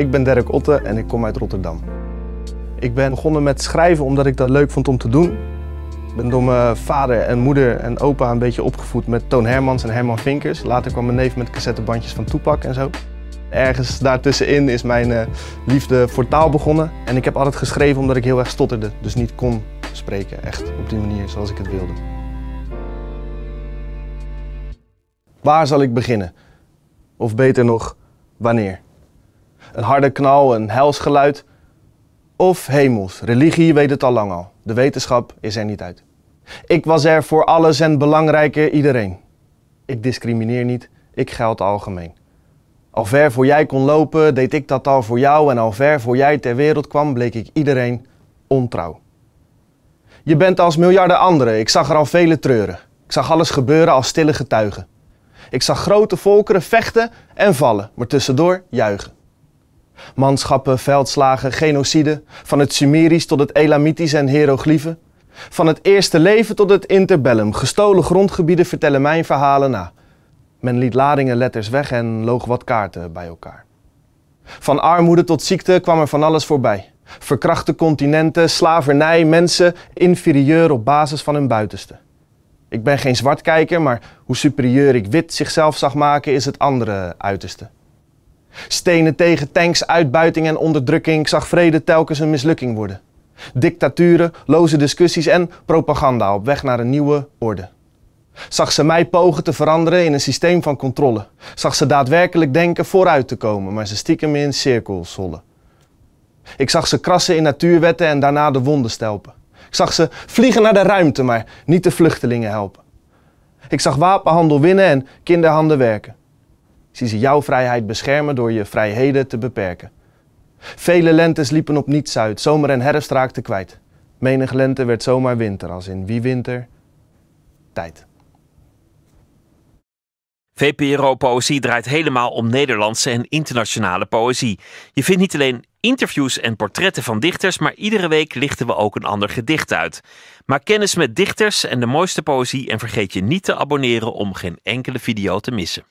Ik ben Derek Otte en ik kom uit Rotterdam. Ik ben begonnen met schrijven omdat ik dat leuk vond om te doen. Ik ben door mijn vader en moeder en opa een beetje opgevoed met Toon Hermans en Herman Vinkers. Later kwam mijn neef met cassettebandjes van Toepak en zo. Ergens daartussenin is mijn eh, liefde voor taal begonnen. En ik heb altijd geschreven omdat ik heel erg stotterde. Dus niet kon spreken, echt op die manier zoals ik het wilde. Waar zal ik beginnen? Of beter nog, wanneer? een harde knal, een hels geluid of hemels. Religie weet het al lang al. De wetenschap is er niet uit. Ik was er voor alles en belangrijker iedereen. Ik discrimineer niet, ik geld algemeen. Al ver voor jij kon lopen, deed ik dat al voor jou en al ver voor jij ter wereld kwam, bleek ik iedereen ontrouw. Je bent als miljarden anderen, ik zag er al vele treuren. Ik zag alles gebeuren als stille getuigen. Ik zag grote volkeren vechten en vallen, maar tussendoor juichen. Manschappen, veldslagen, genocide, van het Sumerisch tot het Elamitisch en hieroglyphen. Van het eerste leven tot het interbellum, gestolen grondgebieden vertellen mijn verhalen na. Men liet ladingen letters weg en loog wat kaarten bij elkaar. Van armoede tot ziekte kwam er van alles voorbij. Verkrachte continenten, slavernij, mensen, inferieur op basis van hun buitenste. Ik ben geen zwartkijker, maar hoe superieur ik wit zichzelf zag maken is het andere uiterste. Stenen tegen tanks, uitbuiting en onderdrukking zag vrede telkens een mislukking worden. Dictaturen, loze discussies en propaganda op weg naar een nieuwe orde. Zag ze mij pogen te veranderen in een systeem van controle. Zag ze daadwerkelijk denken vooruit te komen, maar ze stiekem in cirkels hollen. Ik zag ze krassen in natuurwetten en daarna de wonden stelpen. Ik zag ze vliegen naar de ruimte, maar niet de vluchtelingen helpen. Ik zag wapenhandel winnen en kinderhanden werken zie ze jouw vrijheid beschermen door je vrijheden te beperken. Vele lentes liepen op niets uit, zomer en herfst raakten kwijt. Menig lente werd zomaar winter, als in wie winter? Tijd. VPRO Poëzie draait helemaal om Nederlandse en internationale poëzie. Je vindt niet alleen interviews en portretten van dichters, maar iedere week lichten we ook een ander gedicht uit. Maak kennis met dichters en de mooiste poëzie en vergeet je niet te abonneren om geen enkele video te missen.